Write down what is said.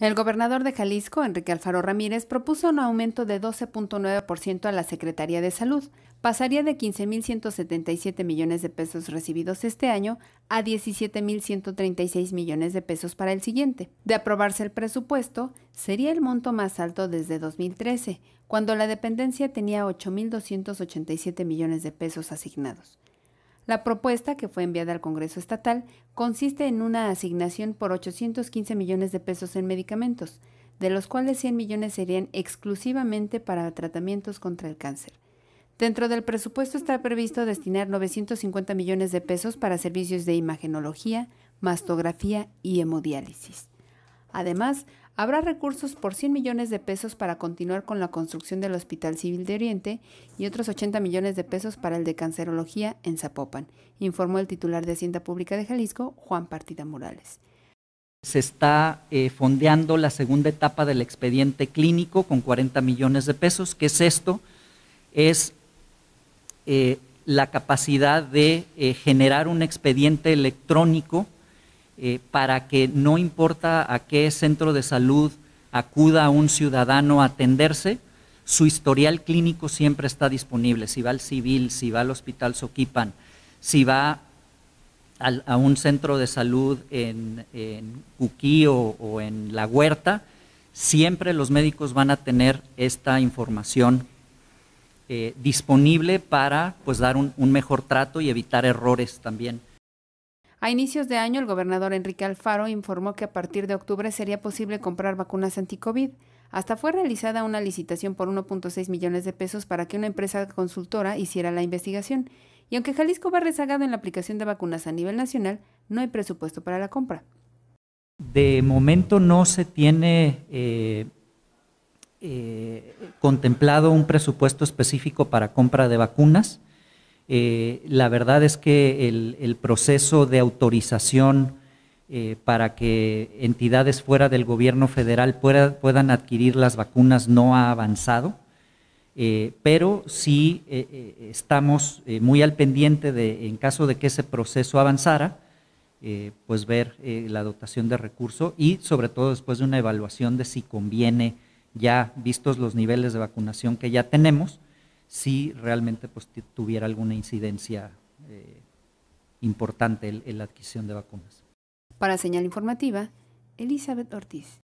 El gobernador de Jalisco, Enrique Alfaro Ramírez, propuso un aumento de 12.9% a la Secretaría de Salud. Pasaría de 15.177 millones de pesos recibidos este año a 17.136 millones de pesos para el siguiente. De aprobarse el presupuesto, sería el monto más alto desde 2013, cuando la dependencia tenía 8.287 millones de pesos asignados. La propuesta que fue enviada al Congreso Estatal consiste en una asignación por 815 millones de pesos en medicamentos, de los cuales 100 millones serían exclusivamente para tratamientos contra el cáncer. Dentro del presupuesto está previsto destinar 950 millones de pesos para servicios de imagenología, mastografía y hemodiálisis. Además, Habrá recursos por 100 millones de pesos para continuar con la construcción del Hospital Civil de Oriente y otros 80 millones de pesos para el de cancerología en Zapopan, informó el titular de Hacienda Pública de Jalisco, Juan Partida Morales. Se está eh, fondeando la segunda etapa del expediente clínico con 40 millones de pesos. ¿Qué es esto? Es eh, la capacidad de eh, generar un expediente electrónico eh, para que no importa a qué centro de salud acuda un ciudadano a atenderse, su historial clínico siempre está disponible. Si va al civil, si va al hospital Soquipan, si va a un centro de salud en, en Cuquí o, en La Huerta, siempre los médicos van a tener esta información eh, disponible para pues, dar un, mejor trato y evitar errores también. A inicios de año, el gobernador Enrique Alfaro informó que a partir de octubre sería posible comprar vacunas anti-COVID. Hasta fue realizada una licitación por 1.6 millones de pesos para que una empresa consultora hiciera la investigación. Y aunque Jalisco va rezagado en la aplicación de vacunas a nivel nacional, no hay presupuesto para la compra. De momento no se tiene eh, eh, contemplado un presupuesto específico para compra de vacunas. Eh, la verdad es que el, proceso de autorización eh, para que entidades fuera del gobierno federal puedan adquirir las vacunas no ha avanzado, eh, pero sí estamos muy al pendiente de, en caso de que ese proceso avanzara, pues ver la dotación de recurso y sobre todo después de una evaluación de si conviene, ya vistos los niveles de vacunación que ya tenemos, si realmente pues, tuviera alguna incidencia eh, importante en, en la adquisición de vacunas. Para señal informativa, Elizabeth Ortiz.